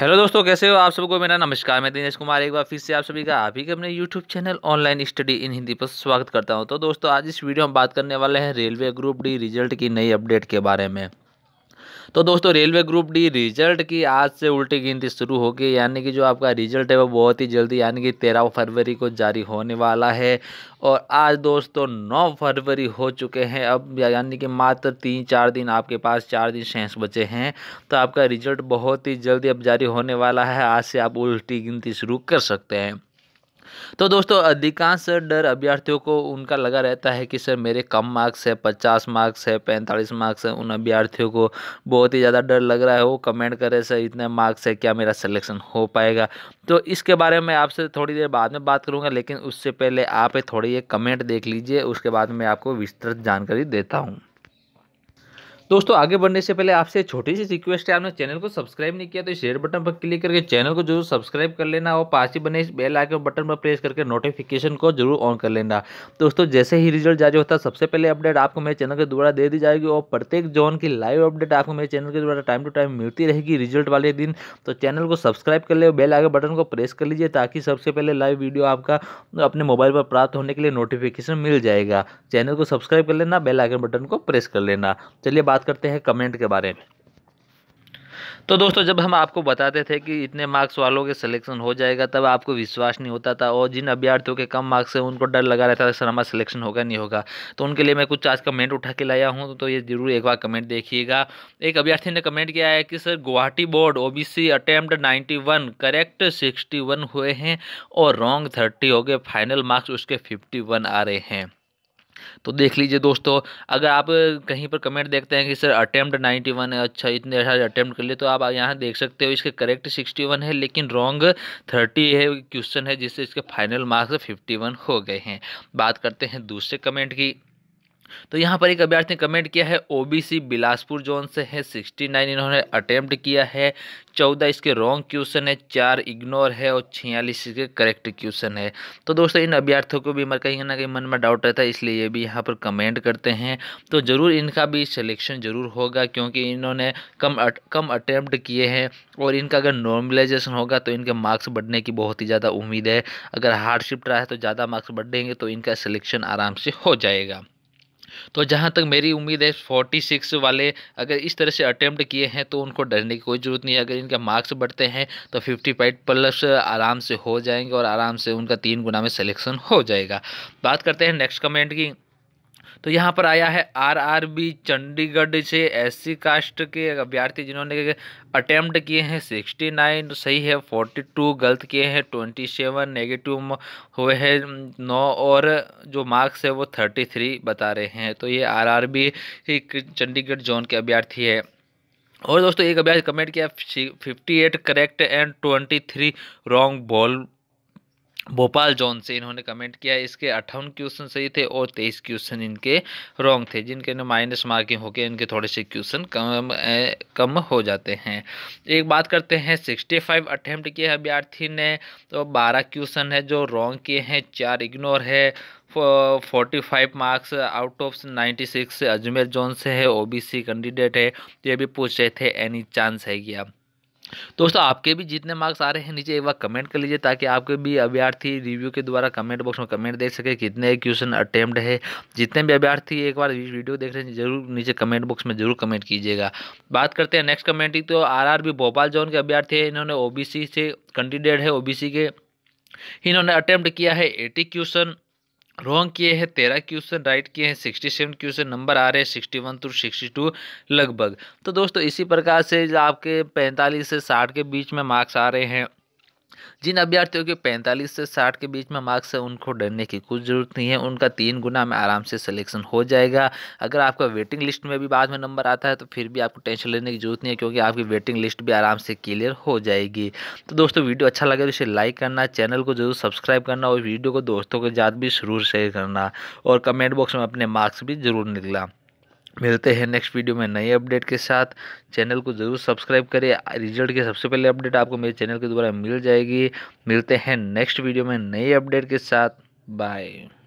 hello दोस्तों कैसे हो आप सबको मेरा नमस्कार मैं दिनेश कुमार एक बार फिर से आप सभी का आप ही के अपने YouTube channel online study in Hindi पर स्वागत करता हूं तो दोस्तों आज इस वीडियो में बात करने वाले हैं रेलवे ग्रुप डी रिजल्ट की नई अपडेट के बारे में तो दोस्तों रेलवे ग्रुप डी रिजल्ट की आज से उल्टी गिनती शुरू होगी यानी कि जो आपका रिजल्ट है वो बहुत ही जल्दी यानी कि तेरह फरवरी को जारी होने वाला है और आज दोस्तों नौ फरवरी हो चुके हैं अब यानी कि मात्र तीन चार दिन आपके पास चार दिन शेष बचे हैं तो आपका रिजल्ट बहुत ही जल्दी अब जारी होने वाला है आज से आप उल्टी गिनती शुरू कर सकते हैं तो दोस्तों अधिकांश डर अभ्यर्थियों को उनका लगा रहता है कि सर मेरे कम मार्क्स है पचास मार्क्स है पैंतालीस मार्क्स है उन अभ्यर्थियों को बहुत ही ज़्यादा डर लग रहा है वो कमेंट करे सर इतने मार्क्स है क्या मेरा सिलेक्शन हो पाएगा तो इसके बारे में आपसे थोड़ी देर बाद में बात करूँगा लेकिन उससे पहले आप थोड़ी ये कमेंट देख लीजिए उसके बाद में आपको विस्तृत जानकारी देता हूँ दोस्तों आगे बढ़ने से पहले आपसे छोटी सी रिक्वेस्ट है आपने चैनल को सब्सक्राइब नहीं किया तो शेयर बटन पर क्लिक करके चैनल को जरूर सब्सक्राइब कर लेना और पास ही बने इस बेल आइकन बटन पर प्रेस करके नोटिफिकेशन को जरूर ऑन कर लेना दोस्तों जैसे ही रिजल्ट जारी होता है सबसे पहले अपडेट आपको मेरे चैनल के द्वारा दे दी जाएगी और प्रत्येक जोन की लाइव अपडेट आपको मेरे चैनल के द्वारा टाइम टू टाइम मिलती रहेगी रिजल्ट वाले दिन तो चैनल को सब्सक्राइब कर ले बेल आइकन बटन को प्रेस कर लीजिए ताकि सबसे पहले लाइव वीडियो आपका अपने मोबाइल पर प्राप्त होने के लिए नोटिफिकेशन मिल जाएगा चैनल को सब्सक्राइब कर लेना बेल आइकन बटन को प्रेस कर लेना चलिए बात बात करते हैं कमेंट के बारे में तो दोस्तों जब हम आपको बताते थे कि इतने मार्क्स वालों के सिलेक्शन हो जाएगा तब आपको विश्वास नहीं होता था और जिन अभ्यर्थियों के कम मार्क्स हैं उनको डर लगा रहता था सर हमारा सिलेक्शन होगा नहीं होगा तो उनके लिए मैं कुछ आज कमेंट उठा के लाया हूं तो ये जरूर एक बार कमेंट देखिएगा एक अभ्यर्थी ने कमेंट किया है कि sir Guwahati board O B C attempt correct sixty हुए हैं और रॉन्ग थर्टी हो गए फाइनल मार्क्स उसके फिफ्टी आ रहे हैं तो देख लीजिए दोस्तों अगर आप कहीं पर कमेंट देखते हैं कि सर अटैम्प्ट वन है अच्छा इतने सारे अटैम्प्ट कर लिए तो आप यहाँ देख सकते हो इसके करेक्ट सिक्सटी वन है लेकिन रॉन्ग थर्टी है क्वेश्चन है जिससे इसके फाइनल मार्क्स फिफ्टी वन हो गए हैं बात करते हैं दूसरे कमेंट की तो यहाँ पर एक अभ्यर्थी ने कमेंट किया है ओबीसी बिलासपुर जोन से है सिक्सटी नाइन इन्होंने अटेम्प्ट किया है चौदह इसके रॉन्ग क्वेश्चन है चार इग्नोर है और छियालीस इसके करेक्ट क्वेश्चन है तो दोस्तों इन अभ्यर्थियों को भी हमारे कहीं ना कहीं मन में डाउट रहता है इसलिए ये भी यहाँ पर कमेंट करते हैं तो ज़रूर इनका भी सिलेक्शन ज़रूर होगा क्योंकि इन्होंने कम अट, कम अटैम्प्ट किए हैं और इनका अगर नॉर्मलाइजेशन होगा तो इनके मार्क्स बढ़ने की बहुत ही ज़्यादा उम्मीद है अगर हार्ड शिफ्ट रहा है तो ज़्यादा मार्क्स बढ़ेंगे तो इनका सिलेक्शन आराम से हो जाएगा तो जहाँ तक मेरी उम्मीद है फोर्टी सिक्स वाले अगर इस तरह से अटैम्प्ट किए हैं तो उनको डरने की कोई ज़रूरत नहीं है अगर इनके मार्क्स बढ़ते हैं तो फिफ्टी फाइव प्लस आराम से हो जाएंगे और आराम से उनका तीन गुना में सिलेक्शन हो जाएगा बात करते हैं नेक्स्ट कमेंट की तो यहाँ पर आया है आरआरबी चंडीगढ़ से एससी कास्ट के अभ्यर्थी जिन्होंने अटैम्प्ट किए हैं सिक्सटी नाइन सही है फोर्टी टू गलत किए हैं ट्वेंटी सेवन नेगेटिव हुए हैं नौ और जो मार्क्स है वो थर्टी थ्री बता रहे हैं तो ये आरआरबी चंडीगढ़ जोन के अभ्यर्थी है और दोस्तों एक अभ्यर्थी कमेंट किया fifty eight correct and twenty three wrong बॉल भोपाल जॉन से इन्होंने कमेंट किया इसके अट्ठावन क्वेश्चन सही थे और तेईस क्वेश्चन इनके रॉन्ग थे जिनके ना माइनस मार्किंग होकर इनके थोड़े से क्वेश्चन कम ए, कम हो जाते हैं एक बात करते हैं सिक्सटी फाइव अटैम्प्ट किए अभ्यर्थी ने तो बारह क्वेश्चन है जो रॉन्ग किए हैं चार इग्नोर है forty five marks out of ninety six Ajmer zone से है ओबीसी कैंडिडेट है ये भी पूछ रहे थे एनी चांस है क्या दोस्तों आपके भी जितने मार्क्स आ रहे हैं नीचे एक बार कमेंट कर लीजिए ताकि आपके भी अभ्यर्थी रिव्यू के द्वारा कमेंट बॉक्स में कमेंट देख सके कितने क्वेश्चन अटैम्प्ट है जितने भी अभ्यर्थी एक बार वीडियो देख रहे हैं जरूर नीचे कमेंट बॉक्स में जरूर कमेंट कीजिएगा बात करते हैं नेक्स्ट कमेंट तो आर भोपाल जोन के अभ्यर्थी है इन्होंने ओ से कैंडिडेट है ओ के इन्होंने अटैम्प्ट किया है एटी क्वेश्चन रॉन्ग किए हैं तेरह क्वेश्चन राइट किए हैं सिक्सटी सेवन क्वेश्चन नंबर आ रहे हैं sixty one to sixty two लगभग तो दोस्तों इसी प्रकार से आपके पैंतालीस से साठ के बीच में मार्क्स आ रहे हैं जिन अभ्यर्थियों के 45 से 60 के बीच में मार्क्स है उनको डरने की कुछ ज़रूरत नहीं है उनका तीन गुना में आराम से सिलेक्शन हो जाएगा अगर आपका वेटिंग लिस्ट में भी बाद में नंबर आता है तो फिर भी आपको टेंशन लेने की जरूरत नहीं है क्योंकि आपकी वेटिंग लिस्ट भी आराम से क्लियर हो जाएगी तो दोस्तों वीडियो अच्छा लगे तो इसे लाइक करना चैनल को जरूर सब्सक्राइब करना और वीडियो को दोस्तों के साथ भी जरूर शेयर करना और कमेंट बॉक्स में अपने मार्क्स भी जरूर निकला मिलते हैं नेक्स्ट वीडियो में नए अपडेट के साथ चैनल को ज़रूर सब्सक्राइब करें रिजल्ट के सबसे पहले अपडेट आपको मेरे चैनल के द्वारा मिल जाएगी मिलते हैं नेक्स्ट वीडियो में नए अपडेट के साथ बाय